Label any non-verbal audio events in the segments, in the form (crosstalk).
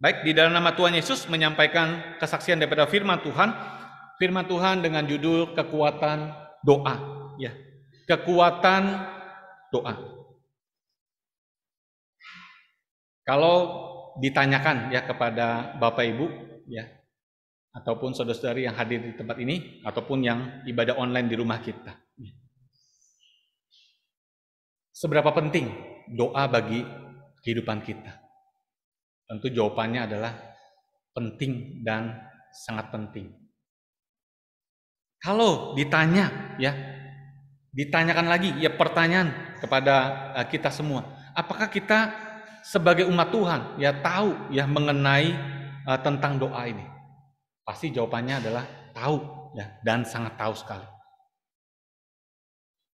Baik, di dalam nama Tuhan Yesus menyampaikan kesaksian daripada firman Tuhan. Firman Tuhan dengan judul kekuatan doa. Ya, kekuatan doa. Kalau ditanyakan ya kepada Bapak Ibu ya ataupun saudara-saudari yang hadir di tempat ini ataupun yang ibadah online di rumah kita. Seberapa penting doa bagi kehidupan kita? Tentu jawabannya adalah penting dan sangat penting. Kalau ditanya, ya, ditanyakan lagi, ya pertanyaan kepada eh, kita semua, apakah kita sebagai umat Tuhan ya tahu ya mengenai uh, tentang doa ini? Pasti jawabannya adalah tahu ya dan sangat tahu sekali.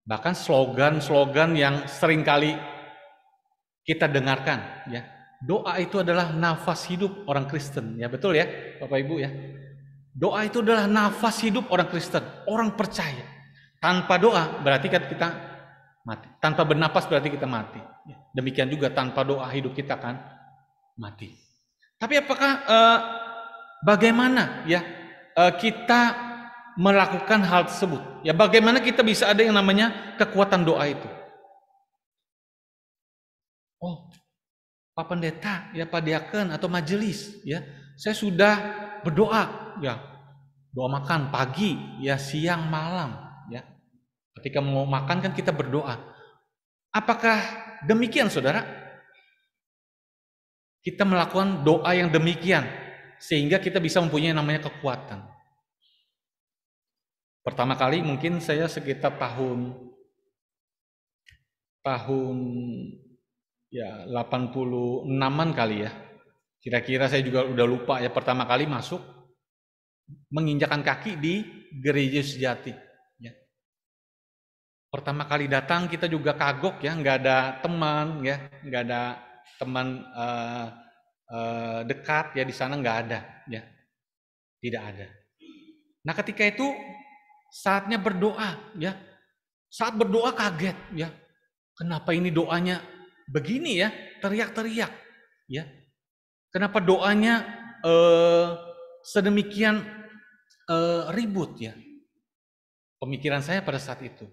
Bahkan slogan-slogan yang seringkali kita dengarkan ya Doa itu adalah nafas hidup orang Kristen, ya betul ya, Bapak Ibu ya. Doa itu adalah nafas hidup orang Kristen, orang percaya. Tanpa doa berarti kan kita mati. Tanpa bernapas berarti kita mati. Ya, demikian juga tanpa doa hidup kita kan mati. Tapi apakah eh, bagaimana ya eh, kita melakukan hal tersebut. Ya bagaimana kita bisa ada yang namanya kekuatan doa itu? Oh, Pak Pendeta, ya Pak Diaken atau majelis, ya. Saya sudah berdoa, ya. Doa makan pagi, ya siang malam, ya. Ketika mau makan kan kita berdoa. Apakah demikian Saudara? Kita melakukan doa yang demikian sehingga kita bisa mempunyai namanya kekuatan. Pertama kali mungkin saya sekitar tahun tahun ya 86-an kali ya. Kira-kira saya juga udah lupa ya pertama kali masuk menginjakan kaki di gereja sejati. Ya. Pertama kali datang kita juga kagok ya, nggak ada teman ya, nggak ada teman uh, uh, dekat ya di sana nggak ada ya, tidak ada. Nah ketika itu saatnya berdoa ya, saat berdoa kaget ya, kenapa ini doanya begini ya, teriak-teriak ya. Kenapa doanya eh, sedemikian eh, ribut ya? Pemikiran saya pada saat itu.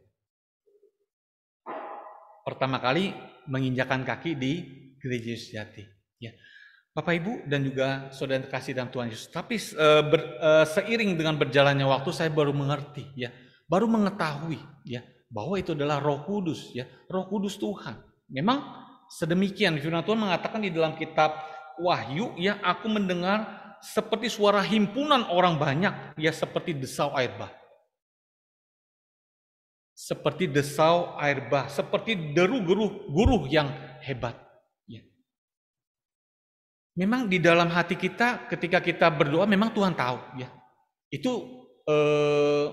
Pertama kali menginjakan kaki di gereja sejati ya. Bapak Ibu dan juga saudara kasih dan Tuhan Yesus. Tapi eh, ber, eh, seiring dengan berjalannya waktu saya baru mengerti ya, baru mengetahui ya bahwa itu adalah Roh Kudus ya, Roh Kudus Tuhan Memang sedemikian firman Tuhan mengatakan di dalam kitab Wahyu ya aku mendengar seperti suara himpunan orang banyak ya seperti desau air bah. Seperti desau air bah, seperti deru geruh guruh yang hebat. Ya. Memang di dalam hati kita ketika kita berdoa memang Tuhan tahu ya. Itu eh,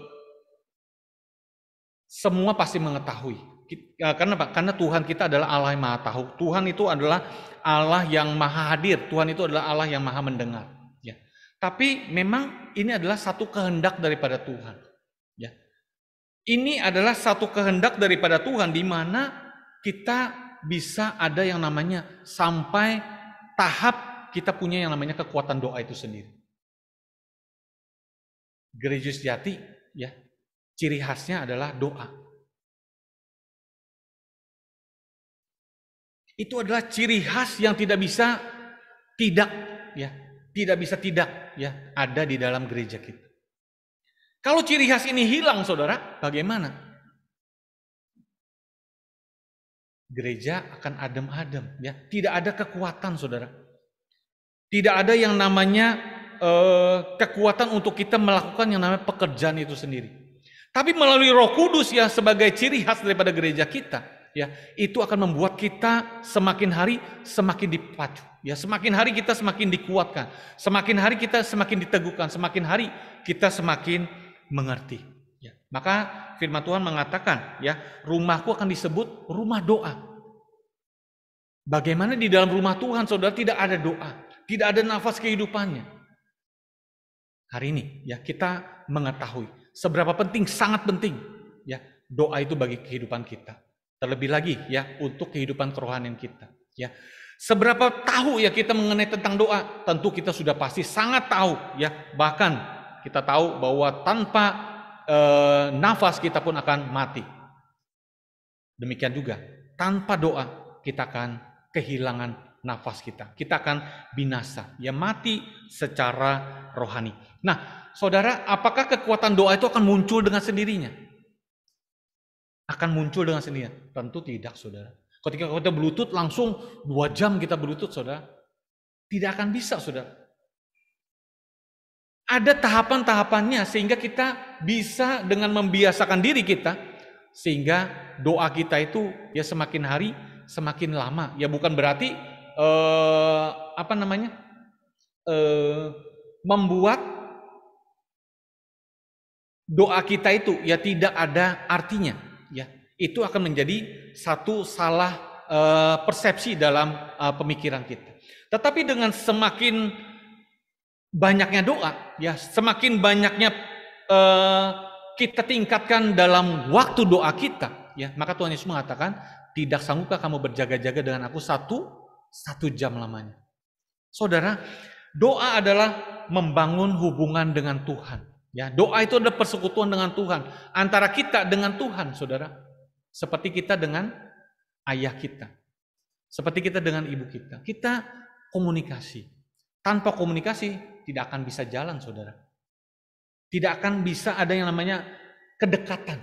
semua pasti mengetahui Eh, karena apa? Karena Tuhan kita adalah Allah yang Maha Tahu. Tuhan itu adalah Allah yang Maha Hadir. Tuhan itu adalah Allah yang Maha Mendengar. Ya. Tapi memang ini adalah satu kehendak daripada Tuhan. Ya. Ini adalah satu kehendak daripada Tuhan di mana kita bisa ada yang namanya sampai tahap kita punya yang namanya kekuatan doa itu sendiri. Gereja sejati, ya, ciri khasnya adalah doa. itu adalah ciri khas yang tidak bisa tidak ya, tidak bisa tidak ya ada di dalam gereja kita. Kalau ciri khas ini hilang Saudara, bagaimana? Gereja akan adem-adem ya, tidak ada kekuatan Saudara. Tidak ada yang namanya eh, kekuatan untuk kita melakukan yang namanya pekerjaan itu sendiri. Tapi melalui Roh Kudus ya sebagai ciri khas daripada gereja kita, ya itu akan membuat kita semakin hari semakin dipacu ya semakin hari kita semakin dikuatkan semakin hari kita semakin diteguhkan semakin hari kita semakin mengerti ya. maka firman Tuhan mengatakan ya rumahku akan disebut rumah doa bagaimana di dalam rumah Tuhan saudara tidak ada doa tidak ada nafas kehidupannya hari ini ya kita mengetahui seberapa penting sangat penting ya doa itu bagi kehidupan kita Terlebih lagi ya untuk kehidupan kerohanian kita ya. Seberapa tahu ya kita mengenai tentang doa? Tentu kita sudah pasti sangat tahu ya. Bahkan kita tahu bahwa tanpa eh, nafas kita pun akan mati. Demikian juga tanpa doa kita akan kehilangan nafas kita. Kita akan binasa, ya mati secara rohani. Nah, Saudara, apakah kekuatan doa itu akan muncul dengan sendirinya? akan muncul dengan sendirinya? Tentu tidak, saudara. Ketika kita berlutut langsung dua jam kita berlutut, saudara, tidak akan bisa, saudara. Ada tahapan-tahapannya sehingga kita bisa dengan membiasakan diri kita sehingga doa kita itu ya semakin hari semakin lama. Ya bukan berarti eh, apa namanya eh, membuat doa kita itu ya tidak ada artinya ya itu akan menjadi satu salah uh, persepsi dalam uh, pemikiran kita. Tetapi dengan semakin banyaknya doa, ya semakin banyaknya uh, kita tingkatkan dalam waktu doa kita, ya maka Tuhan Yesus mengatakan tidak sanggupkah kamu berjaga-jaga dengan aku satu satu jam lamanya. Saudara, doa adalah membangun hubungan dengan Tuhan. Ya, doa itu adalah persekutuan dengan Tuhan, antara kita dengan Tuhan, Saudara. Seperti kita dengan ayah kita. Seperti kita dengan ibu kita. Kita komunikasi. Tanpa komunikasi tidak akan bisa jalan, Saudara. Tidak akan bisa ada yang namanya kedekatan.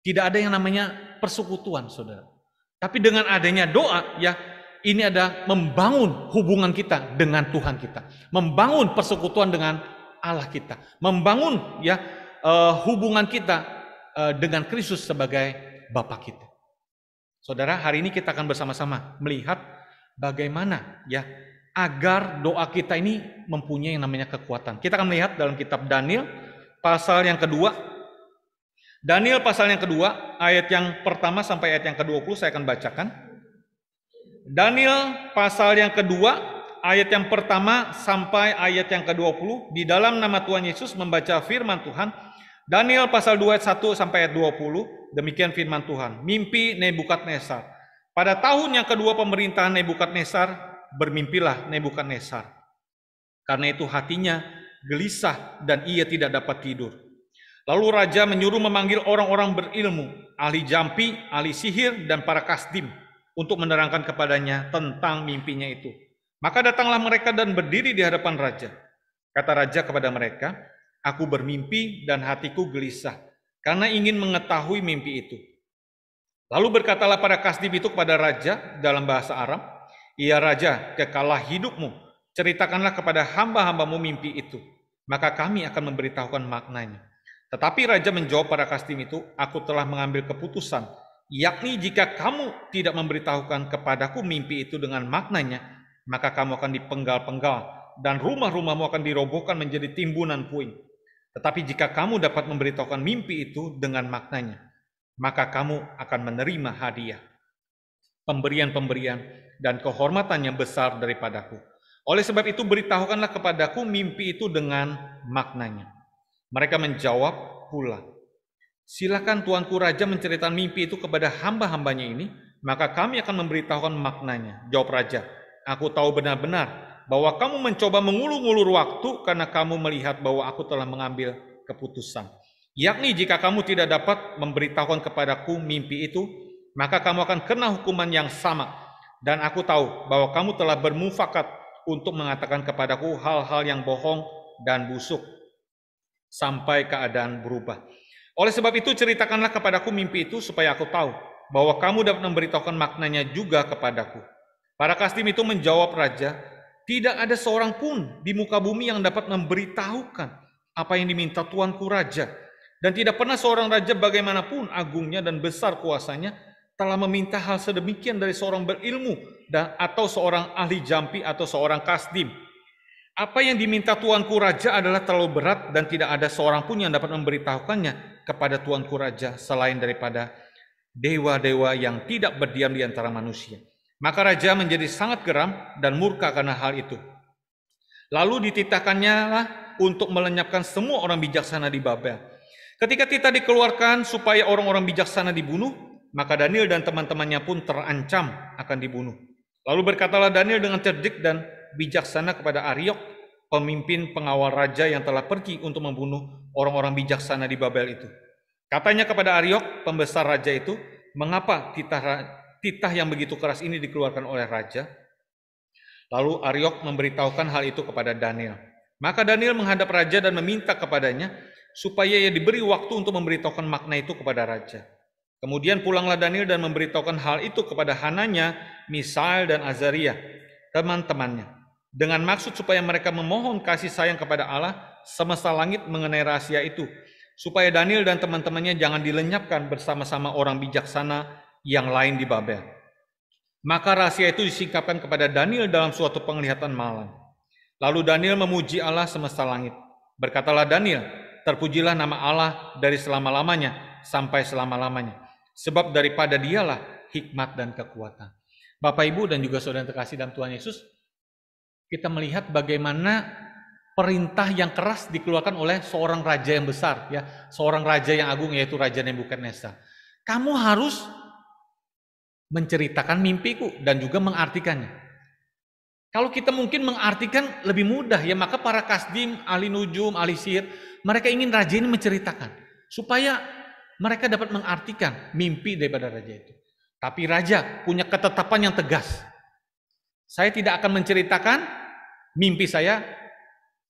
Tidak ada yang namanya persekutuan, Saudara. Tapi dengan adanya doa, ya ini ada membangun hubungan kita dengan Tuhan kita. Membangun persekutuan dengan Allah kita, membangun ya eh, hubungan kita eh, dengan Kristus sebagai Bapa kita. Saudara, hari ini kita akan bersama-sama melihat bagaimana ya agar doa kita ini mempunyai yang namanya kekuatan. Kita akan melihat dalam kitab Daniel pasal yang kedua. Daniel pasal yang kedua, ayat yang pertama sampai ayat yang ke-20 saya akan bacakan. Daniel pasal yang kedua ayat yang pertama sampai ayat yang ke-20 di dalam nama Tuhan Yesus membaca firman Tuhan. Daniel pasal 2 ayat 1 sampai ayat 20, demikian firman Tuhan. Mimpi Nebukadnezar. Pada tahun yang kedua pemerintahan Nebukadnezar, bermimpilah Nebukadnezar. Karena itu hatinya gelisah dan ia tidak dapat tidur. Lalu raja menyuruh memanggil orang-orang berilmu, ahli jampi, ahli sihir, dan para kasdim untuk menerangkan kepadanya tentang mimpinya itu. Maka datanglah mereka dan berdiri di hadapan raja. Kata raja kepada mereka, "Aku bermimpi dan hatiku gelisah karena ingin mengetahui mimpi itu." Lalu berkatalah pada Kasdib itu kepada raja dalam bahasa Arab, "Ia raja, kekalah hidupmu, ceritakanlah kepada hamba-hambamu mimpi itu, maka kami akan memberitahukan maknanya." Tetapi raja menjawab pada Kasdim itu, "Aku telah mengambil keputusan, yakni jika kamu tidak memberitahukan kepadaku mimpi itu dengan maknanya, maka kamu akan dipenggal-penggal dan rumah-rumahmu akan dirobohkan menjadi timbunan puing. Tetapi jika kamu dapat memberitahukan mimpi itu dengan maknanya, maka kamu akan menerima hadiah, pemberian-pemberian, dan kehormatan yang besar daripadaku. Oleh sebab itu beritahukanlah kepadaku mimpi itu dengan maknanya. Mereka menjawab pula, silakan tuanku raja menceritakan mimpi itu kepada hamba-hambanya ini, maka kami akan memberitahukan maknanya. Jawab raja, Aku tahu benar-benar bahwa kamu mencoba mengulur-ulur waktu karena kamu melihat bahwa aku telah mengambil keputusan. Yakni jika kamu tidak dapat memberitahukan kepadaku mimpi itu, maka kamu akan kena hukuman yang sama. Dan aku tahu bahwa kamu telah bermufakat untuk mengatakan kepadaku hal-hal yang bohong dan busuk sampai keadaan berubah. Oleh sebab itu ceritakanlah kepadaku mimpi itu supaya aku tahu bahwa kamu dapat memberitahukan maknanya juga kepadaku. Para Kastim itu menjawab raja, tidak ada seorang pun di muka bumi yang dapat memberitahukan apa yang diminta tuanku raja. Dan tidak pernah seorang raja bagaimanapun agungnya dan besar kuasanya telah meminta hal sedemikian dari seorang berilmu dan atau seorang ahli jampi atau seorang kasdim. Apa yang diminta tuanku raja adalah terlalu berat dan tidak ada seorang pun yang dapat memberitahukannya kepada tuanku raja selain daripada dewa-dewa yang tidak berdiam di antara manusia. Maka raja menjadi sangat geram dan murka karena hal itu. Lalu dititahkannya lah untuk melenyapkan semua orang bijaksana di Babel. Ketika Tita dikeluarkan supaya orang-orang bijaksana dibunuh, maka Daniel dan teman-temannya pun terancam akan dibunuh. Lalu berkatalah Daniel dengan cerdik dan bijaksana kepada Ariok, pemimpin pengawal raja yang telah pergi untuk membunuh orang-orang bijaksana di Babel itu. Katanya kepada Ariok, pembesar raja itu, mengapa titah titah yang begitu keras ini dikeluarkan oleh raja? Lalu Ariok memberitahukan hal itu kepada Daniel. Maka Daniel menghadap raja dan meminta kepadanya supaya ia diberi waktu untuk memberitahukan makna itu kepada raja. Kemudian pulanglah Daniel dan memberitahukan hal itu kepada Hananya, Misael dan Azaria, teman-temannya. Dengan maksud supaya mereka memohon kasih sayang kepada Allah semesta langit mengenai rahasia itu. Supaya Daniel dan teman-temannya jangan dilenyapkan bersama-sama orang bijaksana yang lain di Babel. Maka rahasia itu disingkapkan kepada Daniel dalam suatu penglihatan malam. Lalu Daniel memuji Allah semesta langit. Berkatalah Daniel, terpujilah nama Allah dari selama-lamanya sampai selama-lamanya. Sebab daripada dialah hikmat dan kekuatan. Bapak, Ibu, dan juga saudara terkasih dalam Tuhan Yesus, kita melihat bagaimana perintah yang keras dikeluarkan oleh seorang raja yang besar, ya, seorang raja yang agung yaitu Raja Nebukadnezar. Kamu harus menceritakan mimpiku dan juga mengartikannya. Kalau kita mungkin mengartikan lebih mudah ya maka para kasdim, ahli nujum, ahli sihir, mereka ingin raja ini menceritakan supaya mereka dapat mengartikan mimpi daripada raja itu. Tapi raja punya ketetapan yang tegas. Saya tidak akan menceritakan mimpi saya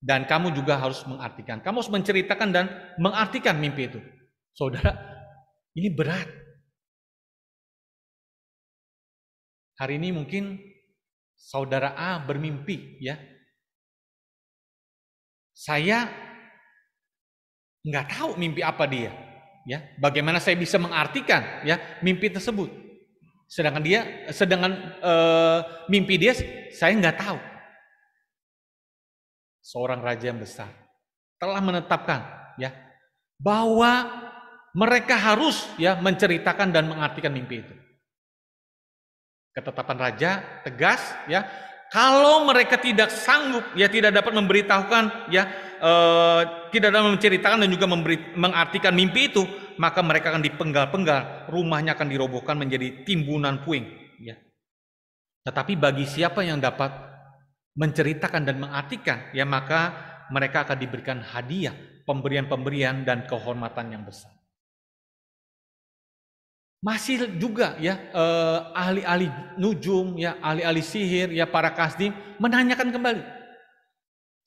dan kamu juga harus mengartikan. Kamu harus menceritakan dan mengartikan mimpi itu. Saudara, ini berat. Hari ini mungkin saudara A bermimpi ya. Saya nggak tahu mimpi apa dia, ya. Bagaimana saya bisa mengartikan ya mimpi tersebut? Sedangkan dia, sedangkan e, mimpi dia saya nggak tahu. Seorang raja yang besar telah menetapkan ya bahwa mereka harus ya menceritakan dan mengartikan mimpi itu ketetapan raja tegas ya kalau mereka tidak sanggup ya tidak dapat memberitahukan ya e, tidak dapat menceritakan dan juga memberi, mengartikan mimpi itu maka mereka akan dipenggal-penggal rumahnya akan dirobohkan menjadi timbunan puing ya tetapi bagi siapa yang dapat menceritakan dan mengartikan ya maka mereka akan diberikan hadiah pemberian-pemberian dan kehormatan yang besar masih juga ya eh, ahli-ahli nujum ya ahli-ahli sihir ya para kasdim menanyakan kembali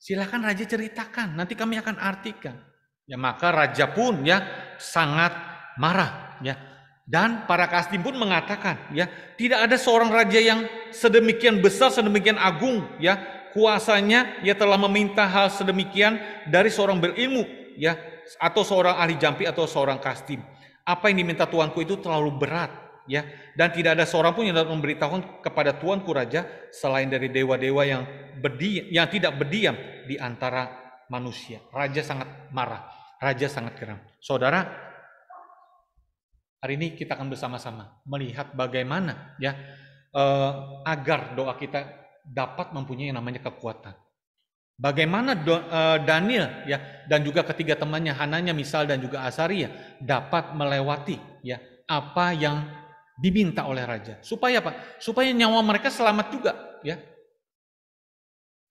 silahkan raja ceritakan nanti kami akan artikan ya maka raja pun ya sangat marah ya dan para kasdim pun mengatakan ya tidak ada seorang raja yang sedemikian besar sedemikian agung ya kuasanya ya telah meminta hal sedemikian dari seorang berilmu ya atau seorang ahli jampi atau seorang kasdim apa yang diminta tuanku itu terlalu berat, ya. Dan tidak ada seorang pun yang dapat memberitahukan kepada tuanku raja selain dari dewa-dewa yang berdiam, yang tidak berdiam di antara manusia. Raja sangat marah, raja sangat geram. Saudara, hari ini kita akan bersama-sama melihat bagaimana ya eh, agar doa kita dapat mempunyai yang namanya kekuatan. Bagaimana eh, Daniel ya dan juga ketiga temannya Hananya, Misal dan juga Asaria dapat melewati ya apa yang diminta oleh raja. Supaya apa? Supaya nyawa mereka selamat juga ya.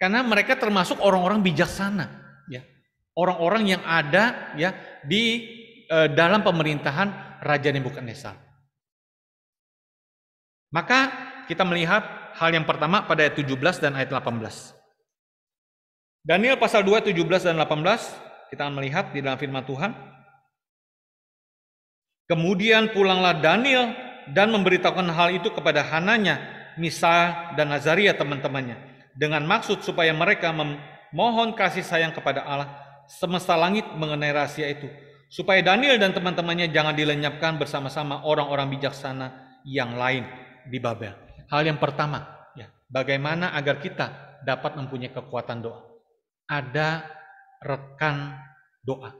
Karena mereka termasuk orang-orang bijaksana ya. Orang-orang yang ada ya di eh, dalam pemerintahan Raja Nebukadnezar. Maka kita melihat hal yang pertama pada ayat 17 dan ayat 18. Daniel pasal 2, 17 dan 18, kita akan melihat di dalam firman Tuhan. Kemudian pulanglah Daniel dan memberitahukan hal itu kepada Hananya, Misa, dan Nazaria teman-temannya. Dengan maksud supaya mereka memohon kasih sayang kepada Allah semesta langit mengenai rahasia itu. Supaya Daniel dan teman-temannya jangan dilenyapkan bersama-sama orang-orang bijaksana yang lain di Babel. Hal yang pertama, ya, bagaimana agar kita dapat mempunyai kekuatan doa ada rekan doa.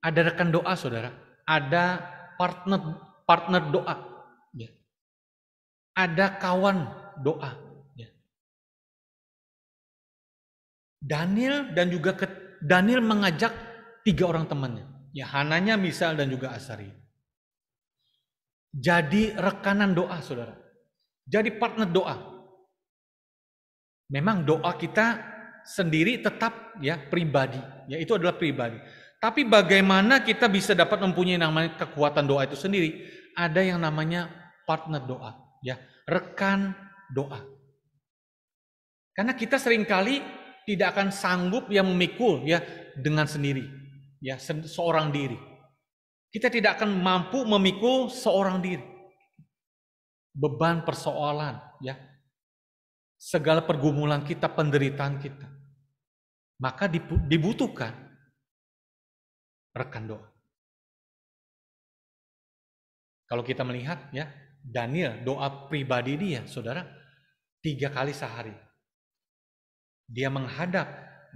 Ada rekan doa, saudara. Ada partner partner doa. Ya. Ada kawan doa. Ya. Daniel dan juga ke, Daniel mengajak tiga orang temannya. Ya Hananya, Misal dan juga Asari. Jadi rekanan doa, saudara. Jadi partner doa. Memang doa kita sendiri tetap ya pribadi, ya itu adalah pribadi. Tapi bagaimana kita bisa dapat mempunyai namanya kekuatan doa itu sendiri? Ada yang namanya partner doa, ya rekan doa. Karena kita seringkali tidak akan sanggup yang memikul ya dengan sendiri, ya seorang diri. Kita tidak akan mampu memikul seorang diri. Beban persoalan, ya segala pergumulan kita, penderitaan kita, maka dibutuhkan rekan doa. Kalau kita melihat ya, Daniel doa pribadi dia, saudara, tiga kali sehari. Dia menghadap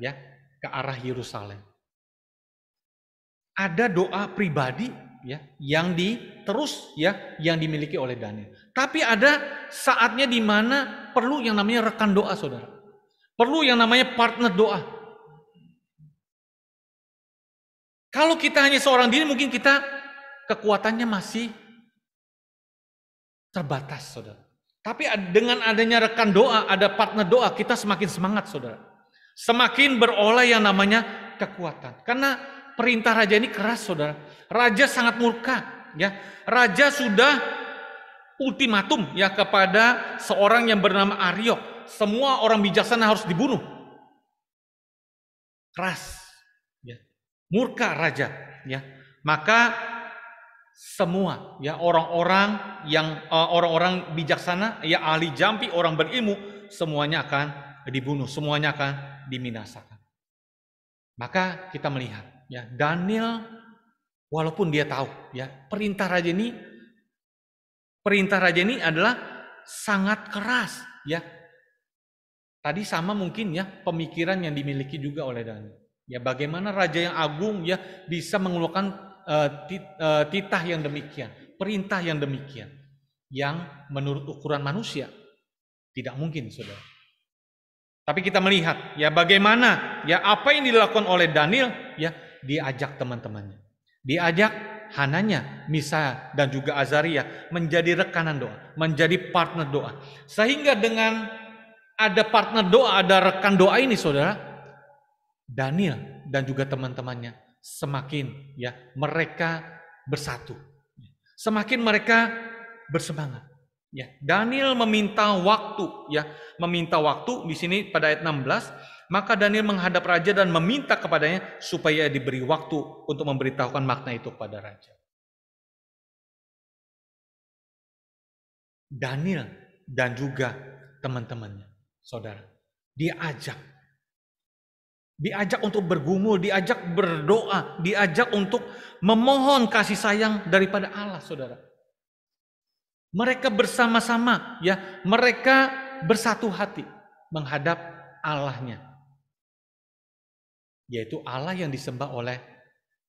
ya ke arah Yerusalem. Ada doa pribadi ya yang di terus ya yang dimiliki oleh Daniel. Tapi ada saatnya di mana perlu yang namanya rekan doa Saudara. Perlu yang namanya partner doa. Kalau kita hanya seorang diri mungkin kita kekuatannya masih terbatas Saudara. Tapi dengan adanya rekan doa, ada partner doa, kita semakin semangat Saudara. Semakin beroleh yang namanya kekuatan. Karena perintah raja ini keras Saudara Raja sangat murka, ya. Raja sudah ultimatum ya kepada seorang yang bernama Ariok. Semua orang bijaksana harus dibunuh. Keras, ya. Murka raja, ya. Maka semua ya orang-orang yang eh, orang-orang uh, bijaksana ya ahli jampi orang berilmu semuanya akan dibunuh semuanya akan diminasakan maka kita melihat ya Daniel Walaupun dia tahu ya, perintah raja ini perintah raja ini adalah sangat keras ya. Tadi sama mungkin ya pemikiran yang dimiliki juga oleh Daniel. Ya bagaimana raja yang agung ya bisa mengeluarkan uh, eh, tit, uh, eh, titah yang demikian, perintah yang demikian yang menurut ukuran manusia tidak mungkin Saudara. Tapi kita melihat ya bagaimana ya apa yang dilakukan oleh Daniel ya diajak teman-temannya. Diajak Hananya, Misa, dan juga Azaria menjadi rekanan doa, menjadi partner doa. Sehingga dengan ada partner doa, ada rekan doa ini saudara, Daniel dan juga teman-temannya semakin ya mereka bersatu. Semakin mereka bersemangat. Ya, Daniel meminta waktu ya, meminta waktu di sini pada ayat 16 maka Daniel menghadap raja dan meminta kepadanya supaya diberi waktu untuk memberitahukan makna itu kepada raja. Daniel dan juga teman-temannya, saudara, diajak. Diajak untuk bergumul, diajak berdoa, diajak untuk memohon kasih sayang daripada Allah, saudara. Mereka bersama-sama, ya, mereka bersatu hati menghadap Allahnya, yaitu Allah yang disembah oleh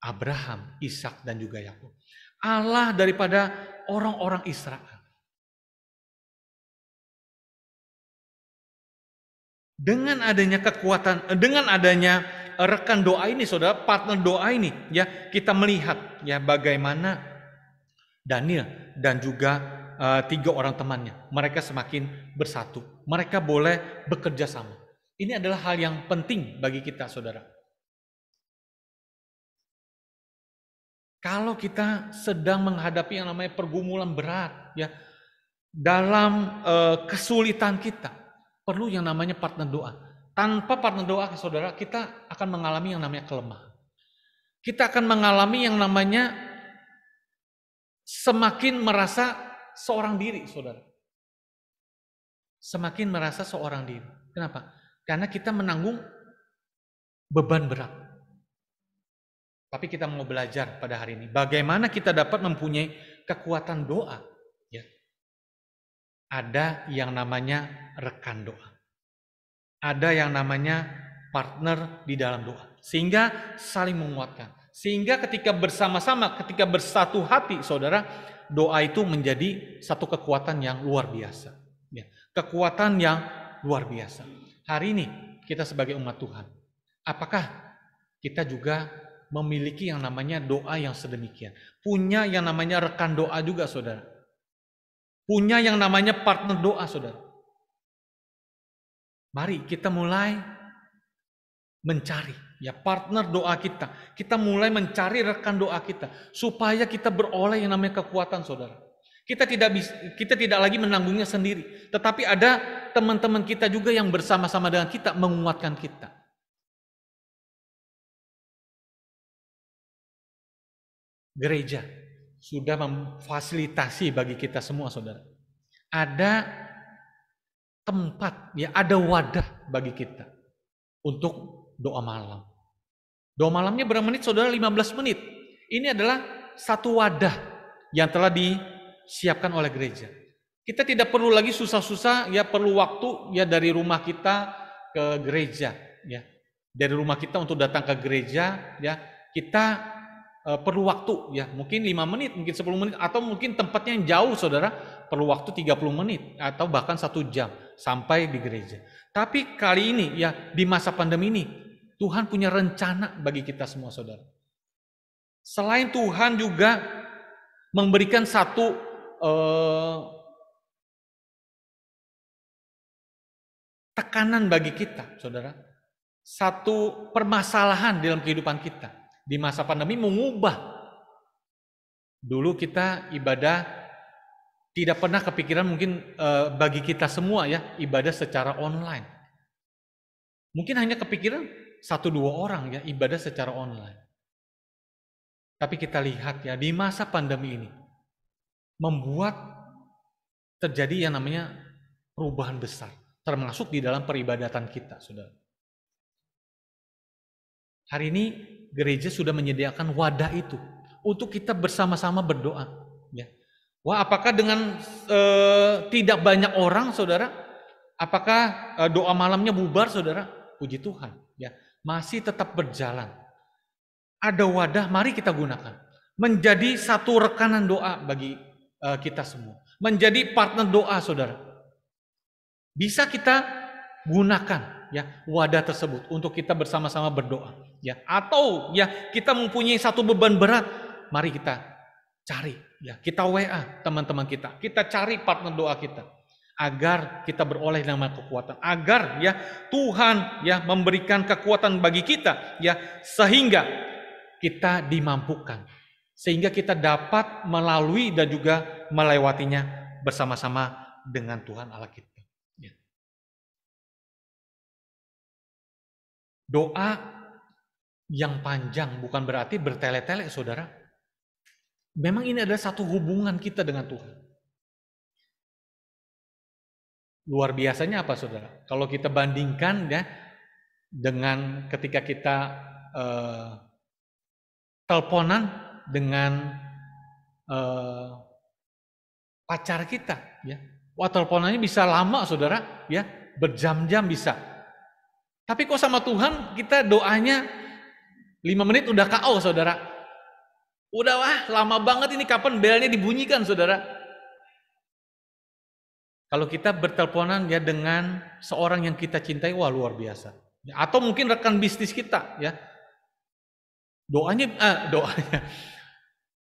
Abraham, Ishak dan juga Yakub. Allah daripada orang-orang Israel. Dengan adanya kekuatan, dengan adanya rekan doa ini, saudara, partner doa ini, ya kita melihat ya bagaimana Daniel dan juga uh, tiga orang temannya, mereka semakin bersatu, mereka boleh bekerja sama. Ini adalah hal yang penting bagi kita, saudara. Kalau kita sedang menghadapi yang namanya pergumulan berat, ya dalam e, kesulitan kita perlu yang namanya partner doa. Tanpa partner doa, saudara kita akan mengalami yang namanya kelemahan. Kita akan mengalami yang namanya semakin merasa seorang diri, saudara. Semakin merasa seorang diri. Kenapa? Karena kita menanggung beban berat. Tapi kita mau belajar pada hari ini bagaimana kita dapat mempunyai kekuatan doa. Ya. Ada yang namanya rekan doa. Ada yang namanya partner di dalam doa. Sehingga saling menguatkan. Sehingga ketika bersama-sama, ketika bersatu hati saudara, doa itu menjadi satu kekuatan yang luar biasa. Ya. Kekuatan yang luar biasa. Hari ini kita sebagai umat Tuhan, apakah kita juga memiliki yang namanya doa yang sedemikian. Punya yang namanya rekan doa juga saudara. Punya yang namanya partner doa saudara. Mari kita mulai mencari ya partner doa kita. Kita mulai mencari rekan doa kita supaya kita beroleh yang namanya kekuatan saudara. Kita tidak bisa, kita tidak lagi menanggungnya sendiri, tetapi ada teman-teman kita juga yang bersama-sama dengan kita menguatkan kita. gereja sudah memfasilitasi bagi kita semua saudara. Ada tempat, ya ada wadah bagi kita untuk doa malam. Doa malamnya berapa menit saudara? 15 menit. Ini adalah satu wadah yang telah disiapkan oleh gereja. Kita tidak perlu lagi susah-susah ya perlu waktu ya dari rumah kita ke gereja ya. Dari rumah kita untuk datang ke gereja ya. Kita uh, perlu waktu ya, mungkin 5 menit, mungkin 10 menit atau mungkin tempatnya yang jauh Saudara perlu waktu 30 menit atau bahkan satu jam sampai di gereja. Tapi kali ini ya di masa pandemi ini Tuhan punya rencana bagi kita semua Saudara. Selain Tuhan juga memberikan satu uh, tekanan bagi kita, saudara. Satu permasalahan dalam kehidupan kita di masa pandemi mengubah. Dulu kita ibadah tidak pernah kepikiran mungkin e, bagi kita semua ya ibadah secara online. Mungkin hanya kepikiran satu dua orang ya ibadah secara online. Tapi kita lihat ya di masa pandemi ini membuat terjadi yang namanya perubahan besar termasuk di dalam peribadatan kita, Saudara. Hari ini gereja sudah menyediakan wadah itu untuk kita bersama-sama berdoa. Ya. Wah, apakah dengan e, tidak banyak orang, saudara? Apakah e, doa malamnya bubar, saudara? Puji Tuhan, ya masih tetap berjalan. Ada wadah, mari kita gunakan menjadi satu rekanan doa bagi e, kita semua, menjadi partner doa, saudara. Bisa kita gunakan ya wadah tersebut untuk kita bersama-sama berdoa ya atau ya kita mempunyai satu beban berat mari kita cari ya kita WA teman-teman kita kita cari partner doa kita agar kita beroleh nama kekuatan agar ya Tuhan ya memberikan kekuatan bagi kita ya sehingga kita dimampukan sehingga kita dapat melalui dan juga melewatinya bersama-sama dengan Tuhan Allah kita. Ya. Doa yang panjang bukan berarti bertele-tele, saudara. Memang ini adalah satu hubungan kita dengan Tuhan. Luar biasanya apa, saudara? Kalau kita bandingkan ya dengan ketika kita eh, teleponan dengan eh, pacar kita, ya. Wah, teleponannya bisa lama, saudara, ya berjam-jam bisa. Tapi kok sama Tuhan kita doanya 5 menit udah KO saudara. Udah wah lama banget ini kapan belnya dibunyikan saudara. Kalau kita berteleponan ya dengan seorang yang kita cintai, wah luar biasa. Atau mungkin rekan bisnis kita ya. Doanya, eh, doanya,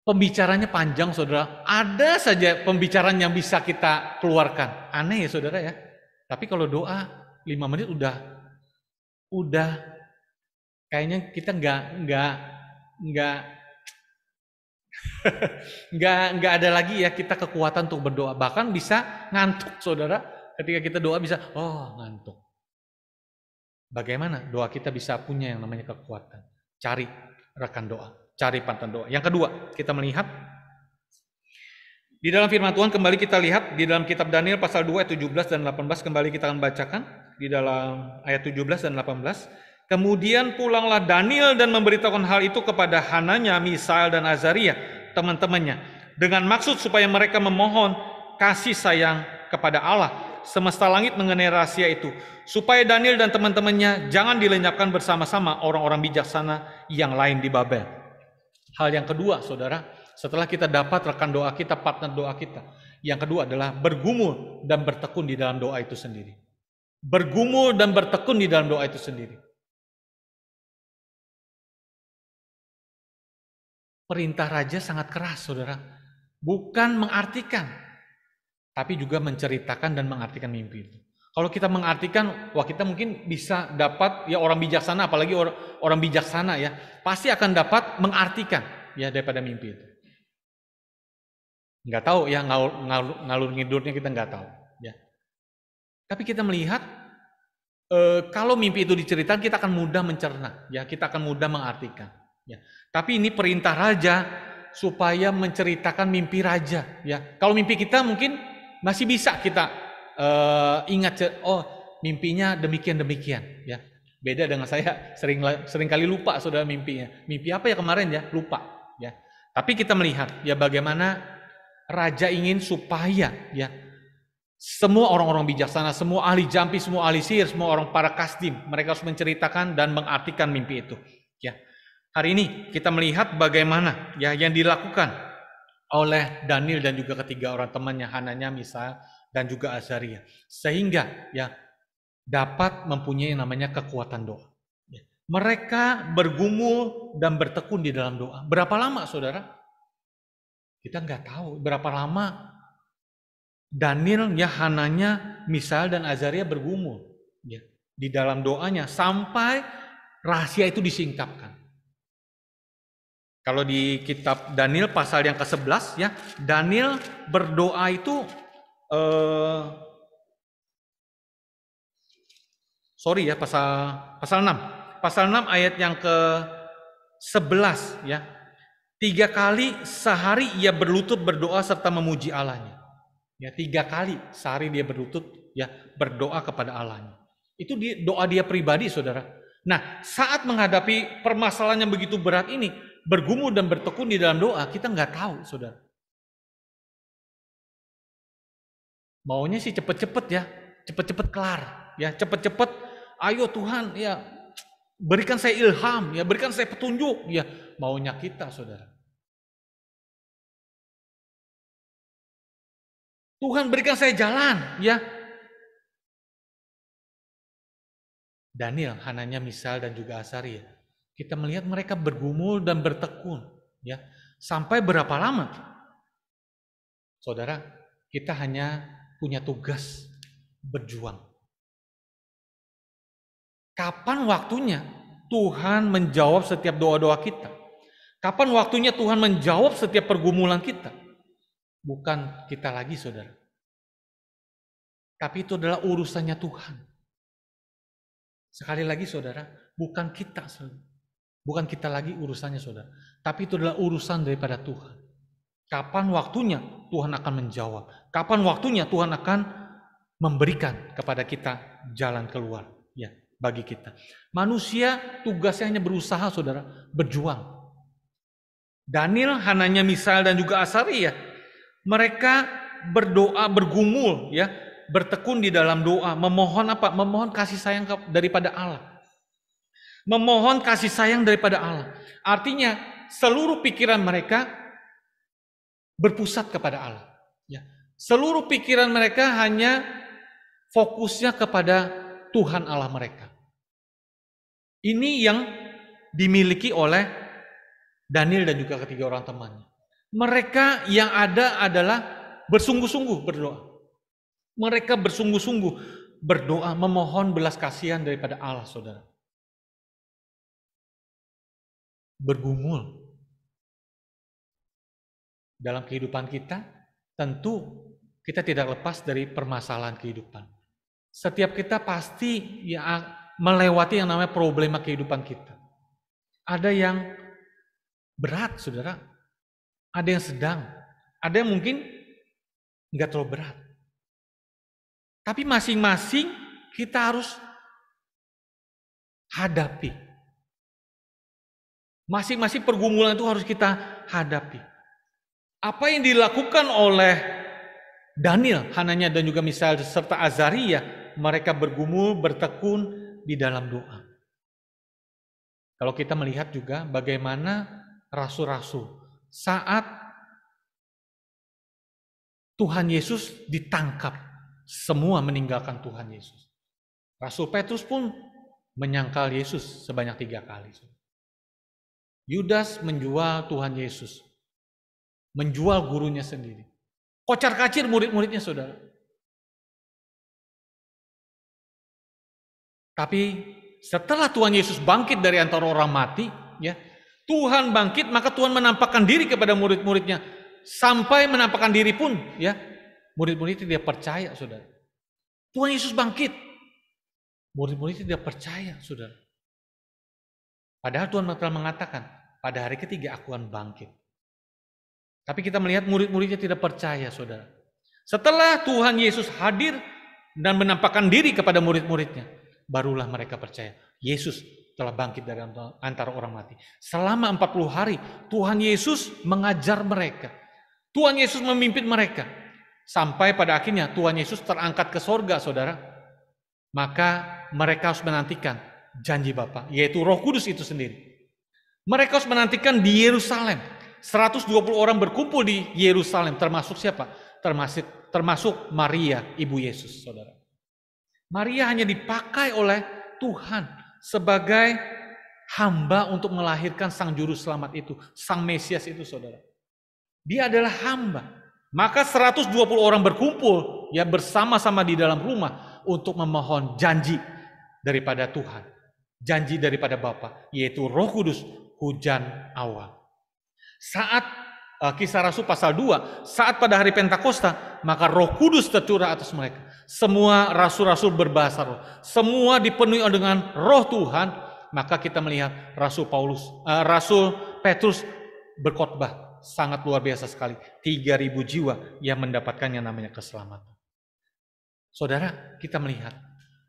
pembicaranya panjang saudara. Ada saja pembicaraan yang bisa kita keluarkan. Aneh ya saudara ya. Tapi kalau doa, lima menit udah udah kayaknya kita nggak nggak nggak (laughs) nggak nggak ada lagi ya kita kekuatan untuk berdoa bahkan bisa ngantuk saudara ketika kita doa bisa oh ngantuk bagaimana doa kita bisa punya yang namanya kekuatan cari rekan doa cari pantan doa yang kedua kita melihat di dalam firman Tuhan kembali kita lihat di dalam kitab Daniel pasal 2 ayat 17 dan 18 kembali kita akan bacakan di dalam ayat 17 dan 18 Kemudian pulanglah Daniel dan memberitahukan hal itu kepada Hananya, Misael, dan Azaria, teman-temannya, dengan maksud supaya mereka memohon kasih sayang kepada Allah. Semesta langit mengenai rahasia itu, supaya Daniel dan teman-temannya jangan dilenyapkan bersama-sama orang-orang bijaksana yang lain di Babel. Hal yang kedua, saudara, setelah kita dapat rekan doa kita, partner doa kita, yang kedua adalah bergumul dan bertekun di dalam doa itu sendiri. Bergumul dan bertekun di dalam doa itu sendiri. perintah raja sangat keras, saudara. Bukan mengartikan, tapi juga menceritakan dan mengartikan mimpi itu. Kalau kita mengartikan, wah kita mungkin bisa dapat ya orang bijaksana, apalagi orang, orang bijaksana ya, pasti akan dapat mengartikan ya daripada mimpi itu. Nggak tahu ya ngalur, ngalur, ngalur ngidurnya kita nggak tahu ya. Tapi kita melihat e, kalau mimpi itu diceritakan kita akan mudah mencerna ya, kita akan mudah mengartikan. Ya. Tapi ini perintah raja supaya menceritakan mimpi raja. Ya. Kalau mimpi kita mungkin masih bisa kita uh, ingat oh mimpinya demikian demikian. Ya. Beda dengan saya sering sering kali lupa saudara mimpinya. Mimpi apa ya kemarin ya lupa. Ya. Tapi kita melihat ya bagaimana raja ingin supaya ya semua orang-orang bijaksana, semua ahli jampi, semua ahli sihir, semua orang para kasdim, mereka harus menceritakan dan mengartikan mimpi itu. Ya, Hari ini kita melihat bagaimana ya yang dilakukan oleh Daniel dan juga ketiga orang temannya Hananya, Misa dan juga Azaria sehingga ya dapat mempunyai namanya kekuatan doa. Ya, mereka bergumul dan bertekun di dalam doa. Berapa lama saudara? Kita nggak tahu berapa lama Daniel, ya Hananya, Misal dan Azaria bergumul ya, di dalam doanya sampai rahasia itu disingkapkan. Kalau di kitab Daniel pasal yang ke-11 ya, Daniel berdoa itu eh, sorry ya pasal pasal 6. Pasal 6 ayat yang ke-11 ya. Tiga kali sehari ia berlutut berdoa serta memuji Allahnya. Ya, tiga kali sehari dia berlutut ya berdoa kepada Allahnya. Itu doa dia pribadi, Saudara. Nah, saat menghadapi permasalahan yang begitu berat ini, bergumul dan bertekun di dalam doa, kita nggak tahu, saudara. Maunya sih cepet-cepet ya, cepet-cepet kelar, ya cepet-cepet. Ayo Tuhan, ya berikan saya ilham, ya berikan saya petunjuk, ya maunya kita, saudara. Tuhan berikan saya jalan, ya Daniel, Hananya, Misal, dan juga Asaria kita melihat mereka bergumul dan bertekun, ya. Sampai berapa lama? Saudara, kita hanya punya tugas berjuang. Kapan waktunya Tuhan menjawab setiap doa-doa kita? Kapan waktunya Tuhan menjawab setiap pergumulan kita? Bukan kita lagi, saudara. Tapi itu adalah urusannya Tuhan. Sekali lagi saudara, bukan kita. Saudara. Bukan kita lagi urusannya saudara. Tapi itu adalah urusan daripada Tuhan. Kapan waktunya Tuhan akan menjawab. Kapan waktunya Tuhan akan memberikan kepada kita jalan keluar. Ya, bagi kita. Manusia tugasnya hanya berusaha saudara, berjuang. Daniel, Hananya, Misal, dan juga Asari ya. Mereka berdoa, bergumul ya, bertekun di dalam doa, memohon apa? Memohon kasih sayang daripada Allah memohon kasih sayang daripada Allah. Artinya seluruh pikiran mereka berpusat kepada Allah. Ya. Seluruh pikiran mereka hanya fokusnya kepada Tuhan Allah mereka. Ini yang dimiliki oleh Daniel dan juga ketiga orang temannya. Mereka yang ada adalah bersungguh-sungguh berdoa. Mereka bersungguh-sungguh berdoa memohon belas kasihan daripada Allah saudara. bergumul dalam kehidupan kita, tentu kita tidak lepas dari permasalahan kehidupan. Setiap kita pasti ya melewati yang namanya problema kehidupan kita. Ada yang berat, saudara. Ada yang sedang. Ada yang mungkin nggak terlalu berat. Tapi masing-masing kita harus hadapi Masing-masing pergumulan itu harus kita hadapi. Apa yang dilakukan oleh Daniel, Hananya dan juga misal serta Azaria, mereka bergumul, bertekun di dalam doa. Kalau kita melihat juga bagaimana rasul-rasul saat Tuhan Yesus ditangkap, semua meninggalkan Tuhan Yesus. Rasul Petrus pun menyangkal Yesus sebanyak tiga kali. Yudas menjual Tuhan Yesus. Menjual gurunya sendiri. Kocar kacir murid-muridnya saudara. Tapi setelah Tuhan Yesus bangkit dari antara orang mati, ya Tuhan bangkit maka Tuhan menampakkan diri kepada murid-muridnya. Sampai menampakkan diri pun ya murid-murid itu dia percaya saudara. Tuhan Yesus bangkit. Murid-murid itu dia percaya saudara. Padahal Tuhan telah mengatakan, pada hari ketiga aku akan bangkit. Tapi kita melihat murid-muridnya tidak percaya, saudara. Setelah Tuhan Yesus hadir dan menampakkan diri kepada murid-muridnya, barulah mereka percaya. Yesus telah bangkit dari antara orang mati. Selama 40 hari, Tuhan Yesus mengajar mereka. Tuhan Yesus memimpin mereka. Sampai pada akhirnya Tuhan Yesus terangkat ke sorga, saudara. Maka mereka harus menantikan janji Bapa, yaitu roh kudus itu sendiri. Mereka harus menantikan di Yerusalem. 120 orang berkumpul di Yerusalem, termasuk siapa? Termasuk termasuk Maria, ibu Yesus, Saudara. Maria hanya dipakai oleh Tuhan sebagai hamba untuk melahirkan sang juru selamat itu, sang Mesias itu, Saudara. Dia adalah hamba. Maka 120 orang berkumpul ya bersama-sama di dalam rumah untuk memohon janji daripada Tuhan janji daripada Bapa, yaitu Roh Kudus hujan awal. Saat uh, kisah Rasul pasal 2, saat pada hari Pentakosta, maka Roh Kudus tercurah atas mereka. Semua rasul-rasul berbahasa roh. Semua dipenuhi dengan Roh Tuhan, maka kita melihat Rasul Paulus, uh, Rasul Petrus berkhotbah sangat luar biasa sekali. 3000 jiwa yang mendapatkannya namanya keselamatan. Saudara, kita melihat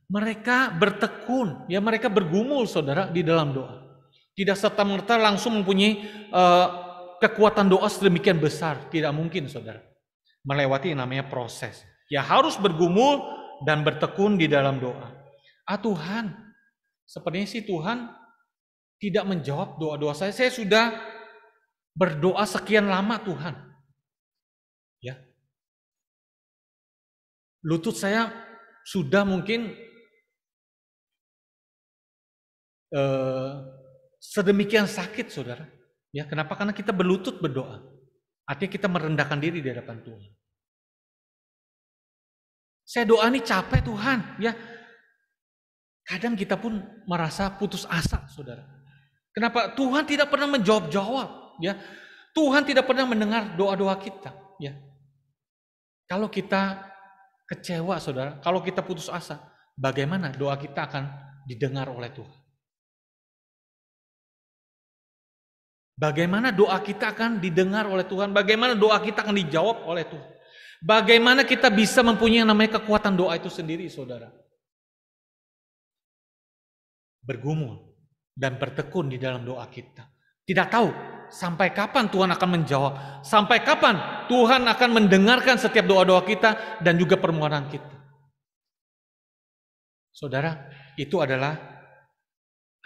mereka bertekun, ya mereka bergumul saudara di dalam doa. Tidak serta-merta langsung mempunyai uh, kekuatan doa sedemikian besar. Tidak mungkin, saudara. Melewati yang namanya proses. Ya harus bergumul dan bertekun di dalam doa. Ah Tuhan, sepertinya sih Tuhan tidak menjawab doa-doa saya. Saya sudah berdoa sekian lama Tuhan. Ya. Lutut saya sudah mungkin eh, sedemikian sakit saudara. Ya, kenapa? Karena kita berlutut berdoa. Artinya kita merendahkan diri di hadapan Tuhan. Saya doa nih capek Tuhan, ya. Kadang kita pun merasa putus asa, Saudara. Kenapa? Tuhan tidak pernah menjawab-jawab, ya. Tuhan tidak pernah mendengar doa-doa kita, ya. Kalau kita kecewa, Saudara, kalau kita putus asa, bagaimana doa kita akan didengar oleh Tuhan? Bagaimana doa kita akan didengar oleh Tuhan? Bagaimana doa kita akan dijawab oleh Tuhan? Bagaimana kita bisa mempunyai yang namanya kekuatan doa itu sendiri, saudara? Bergumul dan bertekun di dalam doa kita. Tidak tahu sampai kapan Tuhan akan menjawab, sampai kapan Tuhan akan mendengarkan setiap doa-doa kita dan juga permohonan kita. Saudara, itu adalah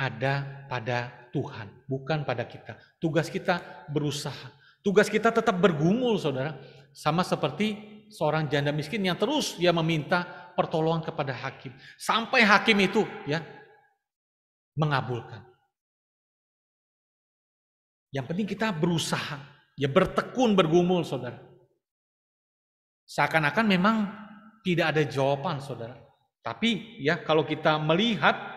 ada pada Tuhan, bukan pada kita. Tugas kita berusaha. Tugas kita tetap bergumul, saudara. Sama seperti seorang janda miskin yang terus dia meminta pertolongan kepada hakim. Sampai hakim itu ya mengabulkan. Yang penting kita berusaha, ya bertekun, bergumul, saudara. Seakan-akan memang tidak ada jawaban, saudara. Tapi ya kalau kita melihat